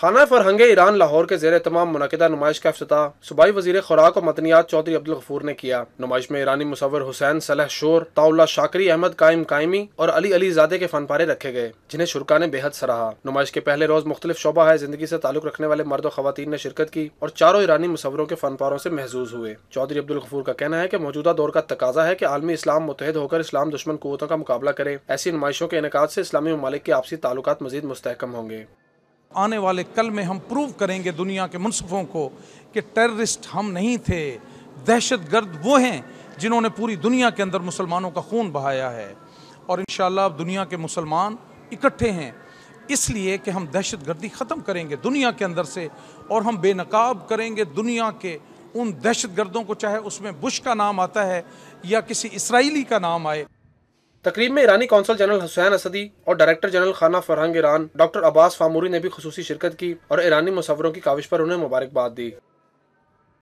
खाना फरहंगे ईरान लाहौर के जेर तमाम मनदा नुमाइश का अफ्ताह सूबाई वजीर खुराक और मतनियात चौधरी अब्दुल गफूर ने किया नुमाइश में ईरानी मुसवर हुसैन सलह शोर ताउल्ला शाकरी अहमद कायम कायमी और अली अली जादे के फन पारे रखे गए जिन्हें शुरा ने बेहद सराहा नुमाइश के पहले रोज मुख्तलि शोबा है जिंदगी से ताल्लुक रखने वाले मर्द और खातन ने शिरकत की और चारों ईरानी मुसवरों के फन पारों से महजूज हुए चौधरी अब्दुल गफूर का कहना है की मौजूदा दौर का तकाजा है की आलमी इस्लाम मुतहद होकर इस्लाम दुश्मन कुतों का मुकाबला करे ऐसी नुमाइशों के इनका से इस्लामी ममालिक के आपसी ताल्लुक मजीद मुस्तकम होंगे आने वाले कल में हम प्रूव करेंगे दुनिया के मुनसफ़ों को कि टेररिस्ट हम नहीं थे दहशत गर्द वो हैं जिन्होंने पूरी दुनिया के अंदर मुसलमानों का खून बहाया है और इन अब दुनिया के मुसलमान इकट्ठे हैं इसलिए कि हम दहशत गर्दी ख़त्म करेंगे दुनिया के अंदर से और हम बेनकाब करेंगे दुनिया के उन दहशत गर्दों को चाहे उसमें बुश का नाम आता है या किसी इसराइली का नाम आए तकरीब में ईरानी कौंसल जनरल हुसैन असदी और डायरेक्टर जनरल खाना फरहंग ईरान डॉक्टर अब्बास फामूरी ने भी खसूसी शिरकत की और ईरानी मुसवरों की काविश पर उन्हें मुबारकबाद दी